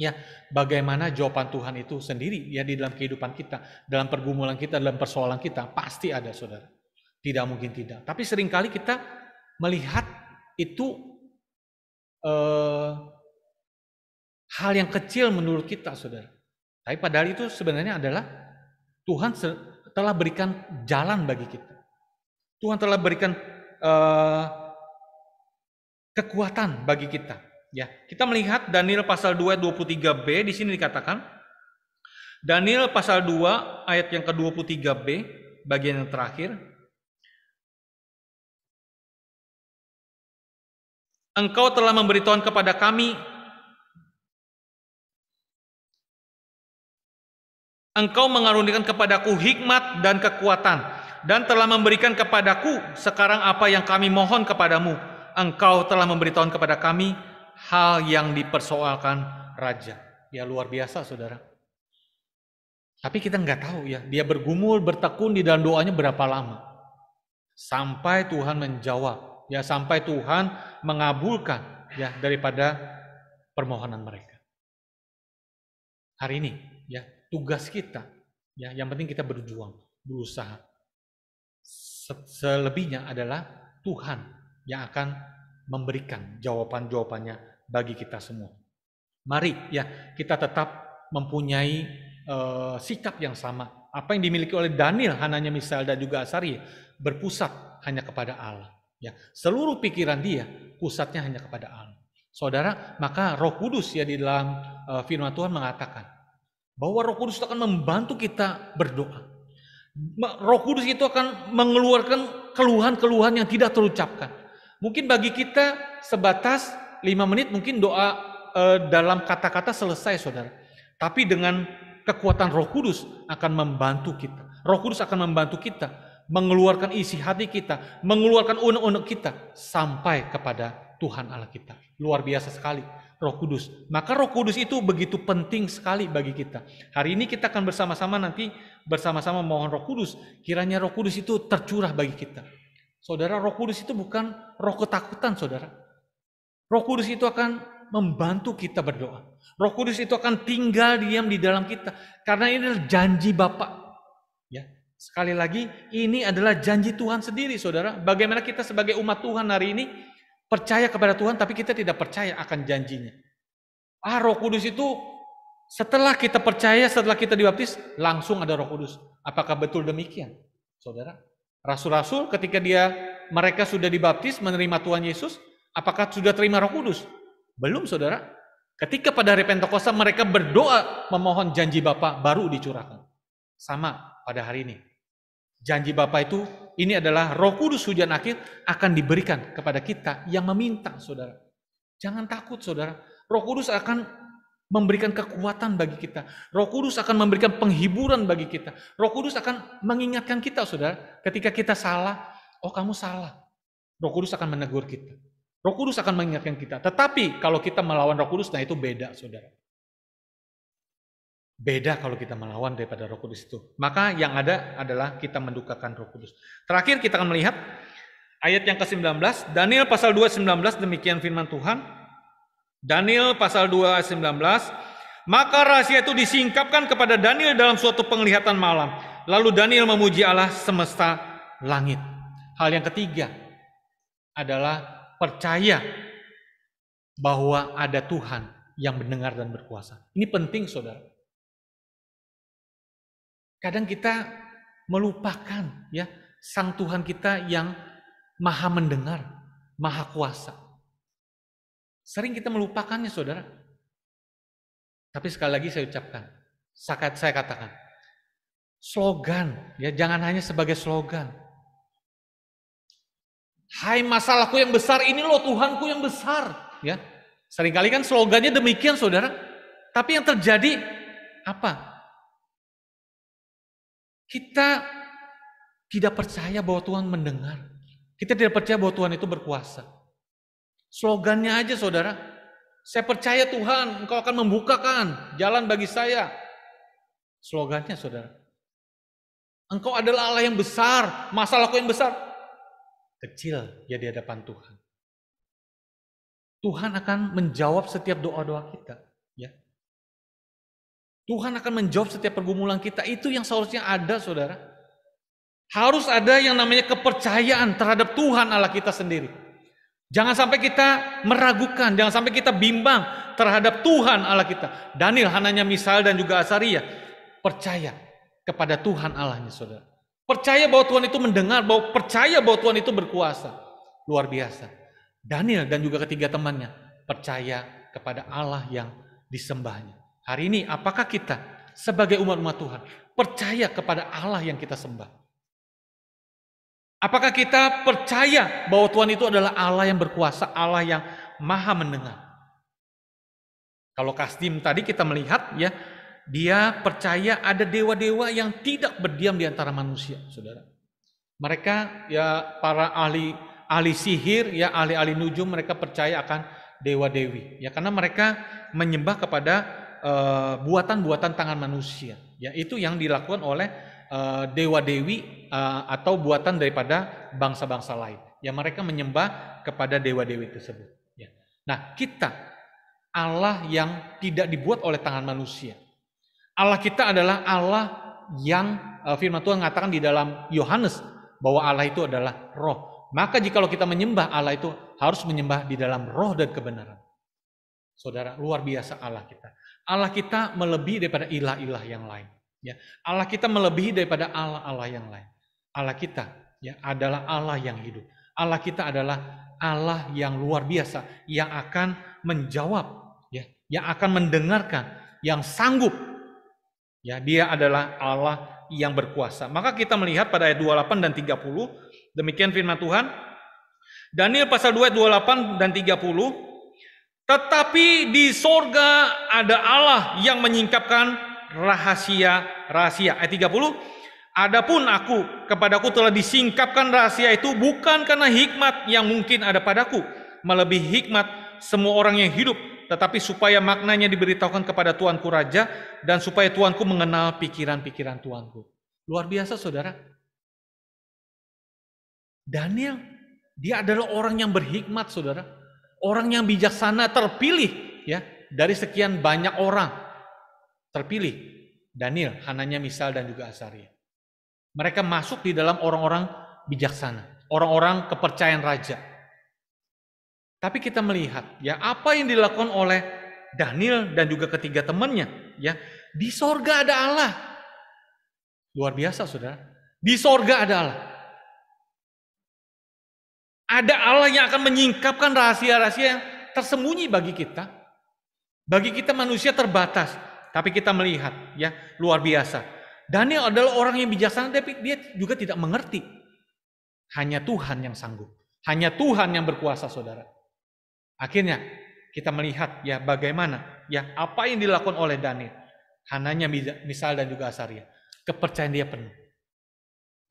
Ya, bagaimana jawaban Tuhan itu sendiri ya di dalam kehidupan kita, dalam pergumulan kita, dalam persoalan kita pasti ada Saudara. Tidak mungkin tidak. Tapi seringkali kita melihat itu eh, hal yang kecil menurut kita Saudara. Tapi padahal itu sebenarnya adalah Tuhan telah berikan jalan bagi kita. Tuhan telah berikan eh, kekuatan bagi kita Ya, kita melihat Daniel pasal 2 23b di sini dikatakan Daniel pasal 2 ayat yang ke-23b bagian yang terakhir Engkau telah memberitahuan kepada kami Engkau mengaruniakan kepadaku hikmat dan kekuatan dan telah memberikan kepadaku sekarang apa yang kami mohon kepadamu Engkau telah memberitahuan kepada kami hal yang dipersoalkan raja. Ya luar biasa saudara. Tapi kita nggak tahu ya, dia bergumul, bertekun di dalam doanya berapa lama. Sampai Tuhan menjawab, ya sampai Tuhan mengabulkan ya daripada permohonan mereka. Hari ini ya tugas kita ya yang penting kita berjuang, berusaha. Selebihnya adalah Tuhan yang akan memberikan jawaban-jawabannya bagi kita semua. Mari ya kita tetap mempunyai uh, sikap yang sama. Apa yang dimiliki oleh Daniel, Hananya, Misal dan juga Asari berpusat hanya kepada Allah. Ya, seluruh pikiran dia pusatnya hanya kepada Allah. Saudara, maka Roh Kudus ya di dalam uh, firman Tuhan mengatakan bahwa Roh Kudus akan membantu kita berdoa. Roh Kudus itu akan mengeluarkan keluhan-keluhan yang tidak terucapkan. Mungkin bagi kita sebatas lima menit mungkin doa e, dalam kata-kata selesai saudara. Tapi dengan kekuatan roh kudus akan membantu kita. Roh kudus akan membantu kita mengeluarkan isi hati kita, mengeluarkan unek-unek kita sampai kepada Tuhan Allah kita. Luar biasa sekali roh kudus. Maka roh kudus itu begitu penting sekali bagi kita. Hari ini kita akan bersama-sama nanti bersama-sama mohon roh kudus. Kiranya roh kudus itu tercurah bagi kita. Saudara, roh kudus itu bukan roh ketakutan, saudara. Roh Kudus itu akan membantu kita berdoa. Roh Kudus itu akan tinggal diam di dalam kita karena ini adalah janji Bapa. Ya. Sekali lagi, ini adalah janji Tuhan sendiri, Saudara. Bagaimana kita sebagai umat Tuhan hari ini percaya kepada Tuhan tapi kita tidak percaya akan janjinya. Ah, Roh Kudus itu setelah kita percaya, setelah kita dibaptis, langsung ada Roh Kudus. Apakah betul demikian, Saudara? Rasul-rasul ketika dia mereka sudah dibaptis menerima Tuhan Yesus, Apakah sudah terima Roh Kudus? Belum, Saudara. Ketika pada hari Pentakosta mereka berdoa memohon janji Bapa baru dicurahkan. Sama pada hari ini. Janji Bapa itu ini adalah Roh Kudus hujan akhir akan diberikan kepada kita yang meminta, Saudara. Jangan takut, Saudara. Roh Kudus akan memberikan kekuatan bagi kita. Roh Kudus akan memberikan penghiburan bagi kita. Roh Kudus akan mengingatkan kita, saudara. Ketika kita salah, oh kamu salah. Roh Kudus akan menegur kita. Roh Kudus akan mengingatkan kita. Tetapi kalau kita melawan Roh Kudus, nah itu beda, saudara. Beda kalau kita melawan daripada Roh Kudus itu. Maka yang ada adalah kita mendukakan Roh Kudus. Terakhir kita akan melihat ayat yang ke-19, Daniel pasal 2 19 demikian firman Tuhan. Daniel pasal 2 19, maka rahasia itu disingkapkan kepada Daniel dalam suatu penglihatan malam. Lalu Daniel memuji Allah semesta langit. Hal yang ketiga adalah percaya bahwa ada Tuhan yang mendengar dan berkuasa. Ini penting, saudara. Kadang kita melupakan ya sang Tuhan kita yang maha mendengar, maha kuasa. Sering kita melupakannya, saudara. Tapi sekali lagi saya ucapkan, saya katakan, slogan ya jangan hanya sebagai slogan, Hai masalahku yang besar, ini loh Tuhanku yang besar. Ya, Seringkali kan slogannya demikian saudara. Tapi yang terjadi apa? Kita tidak percaya bahwa Tuhan mendengar. Kita tidak percaya bahwa Tuhan itu berkuasa. Slogannya aja saudara. Saya percaya Tuhan, engkau akan membukakan jalan bagi saya. Slogannya saudara. Engkau adalah Allah yang besar, masalahku yang besar. Kecil ya di hadapan Tuhan. Tuhan akan menjawab setiap doa-doa kita. Ya. Tuhan akan menjawab setiap pergumulan kita. Itu yang seharusnya ada saudara. Harus ada yang namanya kepercayaan terhadap Tuhan Allah kita sendiri. Jangan sampai kita meragukan, jangan sampai kita bimbang terhadap Tuhan Allah kita. Daniel, Hananya, Misal, dan juga Asaria percaya kepada Tuhan Allahnya saudara. Percaya bahwa Tuhan itu mendengar, bahwa percaya bahwa Tuhan itu berkuasa. Luar biasa. Daniel dan juga ketiga temannya percaya kepada Allah yang disembahnya. Hari ini apakah kita sebagai umat-umat Tuhan percaya kepada Allah yang kita sembah? Apakah kita percaya bahwa Tuhan itu adalah Allah yang berkuasa, Allah yang maha mendengar? Kalau kasdim tadi kita melihat ya, dia percaya ada dewa-dewa yang tidak berdiam di antara manusia, saudara. Mereka ya para ahli ahli sihir, ya ahli-ahli nujum mereka percaya akan dewa-dewi, ya karena mereka menyembah kepada eh, buatan-buatan uh, tangan manusia, ya itu yang dilakukan oleh uh, eh, dewa-dewi uh, eh, atau buatan daripada bangsa-bangsa lain. Ya mereka menyembah kepada dewa-dewi tersebut. Ya. Nah kita Allah yang tidak dibuat oleh tangan manusia. Allah kita adalah Allah yang eh, firman Tuhan mengatakan di dalam Yohanes bahwa Allah itu adalah roh. Maka jikalau kita menyembah Allah itu harus menyembah di dalam roh dan kebenaran. Saudara, luar biasa Allah kita. Allah kita melebihi daripada ilah-ilah yang lain. Ya, Allah kita melebihi daripada Allah-Allah yang lain. Allah kita ya adalah Allah yang hidup. Allah kita adalah Allah yang luar biasa yang akan menjawab ya, yang akan mendengarkan, yang sanggup Ya, dia adalah Allah yang berkuasa. Maka kita melihat pada ayat 28 dan 30, demikian firman Tuhan. Daniel pasal 2 ayat 28 dan 30, tetapi di sorga ada Allah yang menyingkapkan rahasia-rahasia. Ayat 30, Adapun aku, kepadaku telah disingkapkan rahasia itu bukan karena hikmat yang mungkin ada padaku, melebihi hikmat semua orang yang hidup tetapi supaya maknanya diberitahukan kepada tuanku raja dan supaya tuanku mengenal pikiran-pikiran tuanku. Luar biasa saudara. Daniel, dia adalah orang yang berhikmat saudara. Orang yang bijaksana terpilih ya dari sekian banyak orang terpilih. Daniel, Hananya, Misal dan juga Asaria. Mereka masuk di dalam orang-orang bijaksana, orang-orang kepercayaan raja. Tapi kita melihat ya apa yang dilakukan oleh Daniel dan juga ketiga temannya ya. Di sorga ada Allah. Luar biasa saudara. Di sorga ada Allah. Ada Allah yang akan menyingkapkan rahasia-rahasia yang tersembunyi bagi kita. Bagi kita manusia terbatas. Tapi kita melihat ya luar biasa. Daniel adalah orang yang bijaksana tapi dia juga tidak mengerti. Hanya Tuhan yang sanggup. Hanya Tuhan yang berkuasa saudara. Akhirnya kita melihat ya bagaimana ya apa yang dilakukan oleh Daniel. Hananya misal dan juga Asaria. Kepercayaan dia penuh.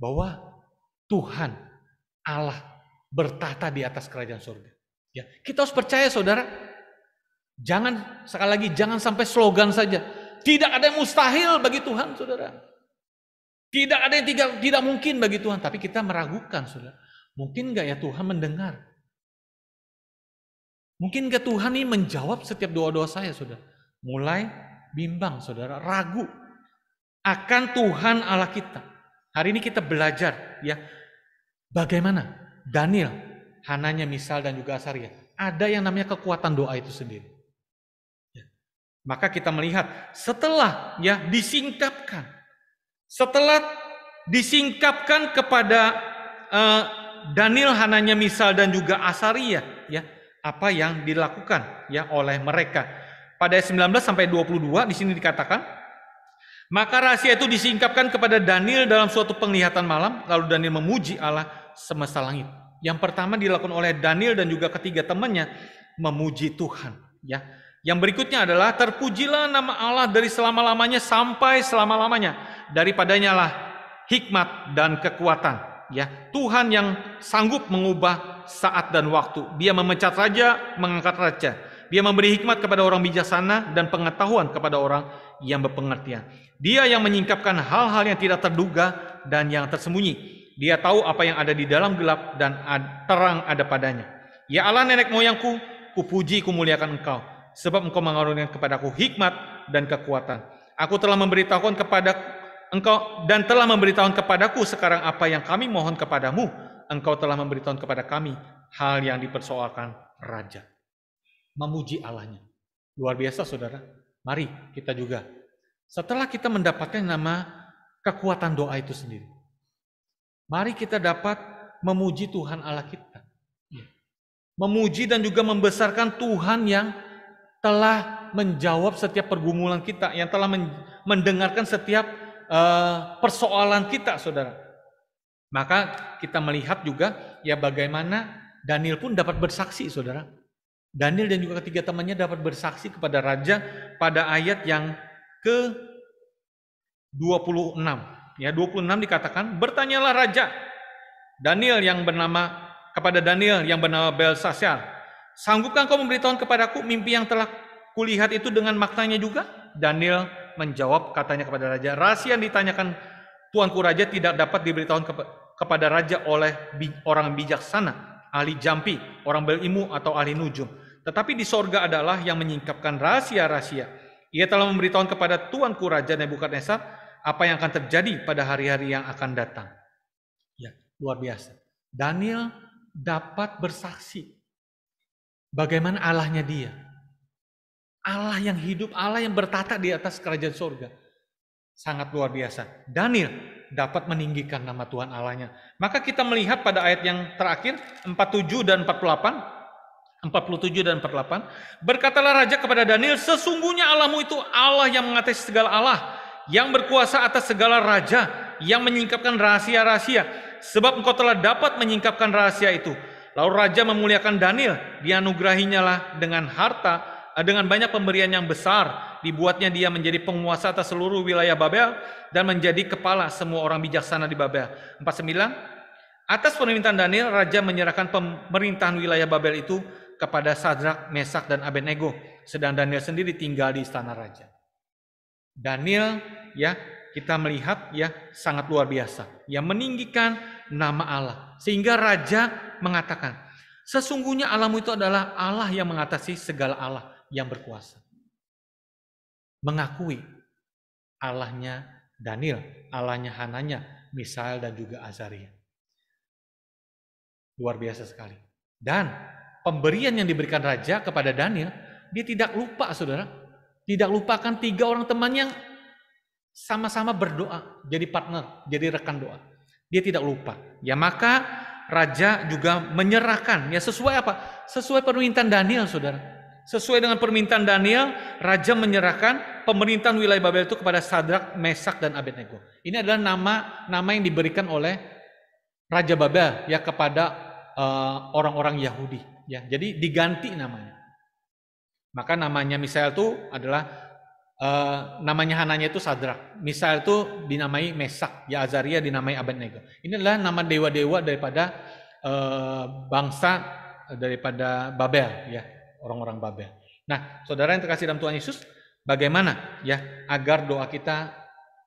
Bahwa Tuhan Allah bertata di atas kerajaan surga. Ya, kita harus percaya saudara. Jangan sekali lagi jangan sampai slogan saja. Tidak ada yang mustahil bagi Tuhan, saudara. Tidak ada yang tidak, tidak mungkin bagi Tuhan. Tapi kita meragukan, saudara. Mungkin nggak ya Tuhan mendengar? Mungkin ke Tuhan ini menjawab setiap doa-doa saya, sudah Mulai bimbang, saudara, ragu akan Tuhan Allah kita. Hari ini kita belajar ya bagaimana Daniel, Hananya, Misal dan juga Asaria. Ada yang namanya kekuatan doa itu sendiri. Ya. Maka kita melihat setelah ya disingkapkan, setelah disingkapkan kepada uh, Daniel, Hananya, Misal dan juga Asaria, ya apa yang dilakukan ya oleh mereka. Pada ayat 19 sampai 22 di sini dikatakan, maka rahasia itu disingkapkan kepada Daniel dalam suatu penglihatan malam, lalu Daniel memuji Allah semesta langit. Yang pertama dilakukan oleh Daniel dan juga ketiga temannya memuji Tuhan, ya. Yang berikutnya adalah terpujilah nama Allah dari selama-lamanya sampai selama-lamanya. Daripadanya lah hikmat dan kekuatan, ya. Tuhan yang sanggup mengubah saat dan waktu. Dia memecat raja, mengangkat raja. Dia memberi hikmat kepada orang bijaksana dan pengetahuan kepada orang yang berpengertian. Dia yang menyingkapkan hal-hal yang tidak terduga dan yang tersembunyi. Dia tahu apa yang ada di dalam gelap dan terang ada padanya. Ya Allah nenek moyangku, ku kupuji, kumuliakan engkau. Sebab engkau mengaruniakan kepadaku hikmat dan kekuatan. Aku telah memberitahukan kepada engkau dan telah memberitahukan kepadaku sekarang apa yang kami mohon kepadamu engkau telah memberitahu kepada kami hal yang dipersoalkan raja. Memuji Allahnya. Luar biasa saudara. Mari kita juga. Setelah kita mendapatkan nama kekuatan doa itu sendiri. Mari kita dapat memuji Tuhan Allah kita. Ya. Memuji dan juga membesarkan Tuhan yang telah menjawab setiap pergumulan kita, yang telah mendengarkan setiap eh, persoalan kita, saudara maka kita melihat juga ya bagaimana Daniel pun dapat bersaksi saudara. Daniel dan juga ketiga temannya dapat bersaksi kepada raja pada ayat yang ke 26. Ya, 26 dikatakan, "Bertanyalah raja Daniel yang bernama kepada Daniel yang bernama Belsasar. sanggupkah kau memberitahukan kepadaku mimpi yang telah kulihat itu dengan maknanya juga?" Daniel menjawab katanya kepada raja, "Rahasia yang ditanyakan tuanku raja tidak dapat diberitahu kepada kepada raja oleh orang bijaksana, ahli jampi, orang belimu atau ahli nujum. Tetapi di sorga adalah yang menyingkapkan rahasia-rahasia. Ia telah memberitahukan kepada tuanku Raja Nebukadnezar apa yang akan terjadi pada hari-hari yang akan datang. Ya, luar biasa. Daniel dapat bersaksi bagaimana Allahnya dia. Allah yang hidup, Allah yang bertata di atas kerajaan sorga. Sangat luar biasa. Daniel dapat meninggikan nama Tuhan Allahnya. Maka kita melihat pada ayat yang terakhir 47 dan 48 47 dan 48 berkatalah raja kepada Daniel sesungguhnya Allahmu itu Allah yang mengatasi segala Allah yang berkuasa atas segala raja yang menyingkapkan rahasia-rahasia sebab engkau telah dapat menyingkapkan rahasia itu lalu raja memuliakan Daniel dianugerahinya lah dengan harta Eh, dengan banyak pemberian yang besar, dibuatnya dia menjadi penguasa atas seluruh wilayah Babel dan menjadi kepala semua orang bijaksana di Babel. 49 Atas permintaan Daniel, raja menyerahkan pemerintahan wilayah Babel itu kepada Sadrak, Mesak, dan Abednego. Sedang Daniel sendiri tinggal di istana raja. Daniel, ya kita melihat ya sangat luar biasa. Yang meninggikan nama Allah. Sehingga raja mengatakan, sesungguhnya Allahmu itu adalah Allah yang mengatasi segala Allah yang berkuasa. Mengakui Allahnya Daniel, Allahnya Hananya, Misael dan juga Azaria. Luar biasa sekali. Dan pemberian yang diberikan raja kepada Daniel, dia tidak lupa saudara, tidak lupakan tiga orang teman yang sama-sama berdoa, jadi partner, jadi rekan doa. Dia tidak lupa. Ya maka raja juga menyerahkan ya sesuai apa? Sesuai permintaan Daniel, Saudara. Sesuai dengan permintaan Daniel, raja menyerahkan pemerintahan wilayah Babel itu kepada Sadrak, Mesak, dan Abednego. Ini adalah nama nama yang diberikan oleh raja Babel ya kepada eh, orang-orang uh, Yahudi. Ya, jadi diganti namanya. Maka namanya Misael itu adalah uh, namanya Hananya itu Sadrak. Misael itu dinamai Mesak, ya Azaria dinamai Abednego. Ini adalah nama dewa-dewa daripada uh, bangsa daripada Babel ya orang-orang Babel. Nah, saudara yang terkasih dalam Tuhan Yesus, bagaimana ya agar doa kita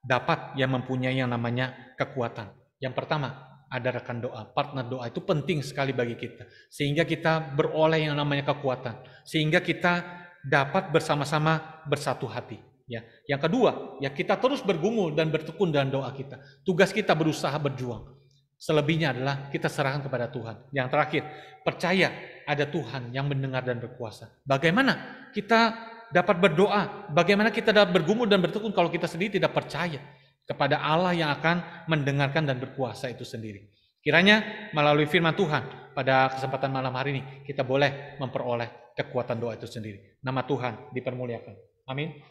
dapat yang mempunyai yang namanya kekuatan. Yang pertama, ada rekan doa, partner doa itu penting sekali bagi kita. Sehingga kita beroleh yang namanya kekuatan, sehingga kita dapat bersama-sama bersatu hati. Ya. Yang kedua, ya kita terus bergumul dan bertekun dalam doa kita. Tugas kita berusaha berjuang. Selebihnya adalah kita serahkan kepada Tuhan. Yang terakhir, percaya ada Tuhan yang mendengar dan berkuasa. Bagaimana kita dapat berdoa? Bagaimana kita dapat bergumul dan bertekun kalau kita sendiri tidak percaya kepada Allah yang akan mendengarkan dan berkuasa itu sendiri? Kiranya melalui firman Tuhan pada kesempatan malam hari ini kita boleh memperoleh kekuatan doa itu sendiri. Nama Tuhan dipermuliakan. Amin.